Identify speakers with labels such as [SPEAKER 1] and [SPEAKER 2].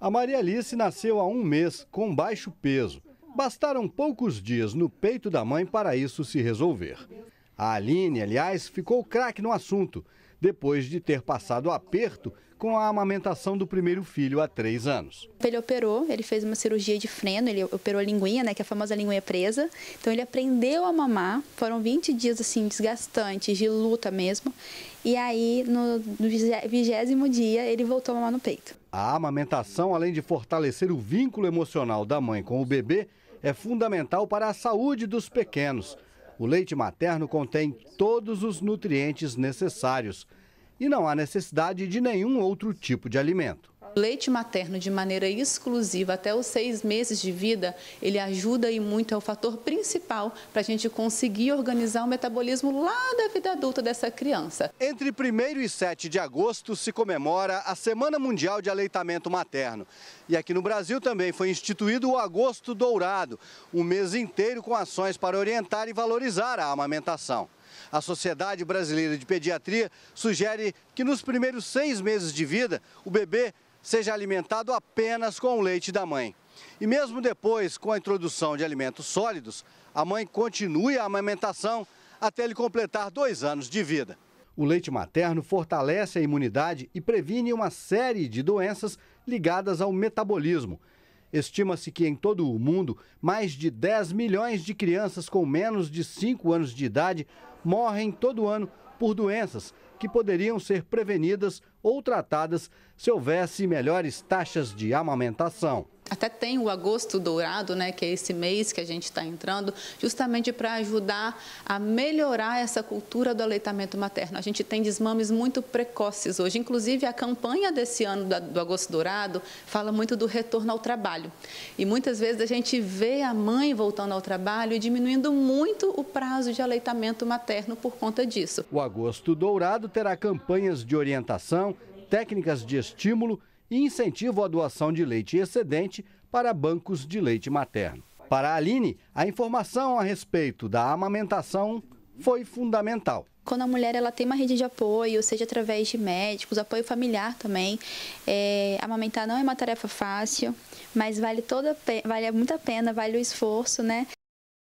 [SPEAKER 1] A Maria Alice nasceu há um mês, com baixo peso. Bastaram poucos dias no peito da mãe para isso se resolver. A Aline, aliás, ficou craque no assunto, depois de ter passado aperto com a amamentação do primeiro filho há três anos.
[SPEAKER 2] Ele operou, ele fez uma cirurgia de freno, ele operou a linguinha, né, que é a famosa linguinha presa. Então ele aprendeu a mamar, foram 20 dias assim desgastantes, de luta mesmo. E aí no vigésimo dia ele voltou a mamar no peito.
[SPEAKER 1] A amamentação, além de fortalecer o vínculo emocional da mãe com o bebê, é fundamental para a saúde dos pequenos. O leite materno contém todos os nutrientes necessários e não há necessidade de nenhum outro tipo de alimento
[SPEAKER 3] leite materno de maneira exclusiva até os seis meses de vida, ele ajuda e muito, é o fator principal para a gente conseguir organizar o metabolismo lá da vida adulta dessa criança.
[SPEAKER 1] Entre 1 e 7 de agosto se comemora a Semana Mundial de Aleitamento Materno. E aqui no Brasil também foi instituído o Agosto Dourado, um mês inteiro com ações para orientar e valorizar a amamentação. A Sociedade Brasileira de Pediatria sugere que nos primeiros seis meses de vida, o bebê seja alimentado apenas com o leite da mãe. E mesmo depois, com a introdução de alimentos sólidos, a mãe continue a amamentação até ele completar dois anos de vida. O leite materno fortalece a imunidade e previne uma série de doenças ligadas ao metabolismo. Estima-se que em todo o mundo, mais de 10 milhões de crianças com menos de 5 anos de idade morrem todo ano por doenças que poderiam ser prevenidas ou tratadas se houvesse melhores taxas de amamentação.
[SPEAKER 3] Até tem o agosto dourado, né, que é esse mês que a gente está entrando, justamente para ajudar a melhorar essa cultura do aleitamento materno. A gente tem desmames muito precoces hoje. Inclusive, a campanha desse ano do agosto dourado fala muito do retorno ao trabalho. E muitas vezes a gente vê a mãe voltando ao trabalho e diminuindo muito o prazo de aleitamento materno por conta disso.
[SPEAKER 1] O agosto dourado terá campanhas de orientação técnicas de estímulo e incentivo à doação de leite excedente para bancos de leite materno. Para a Aline, a informação a respeito da amamentação foi fundamental.
[SPEAKER 2] Quando a mulher ela tem uma rede de apoio, seja através de médicos, apoio familiar também, é, amamentar não é uma tarefa fácil, mas vale toda vale muito a pena, vale o esforço, né?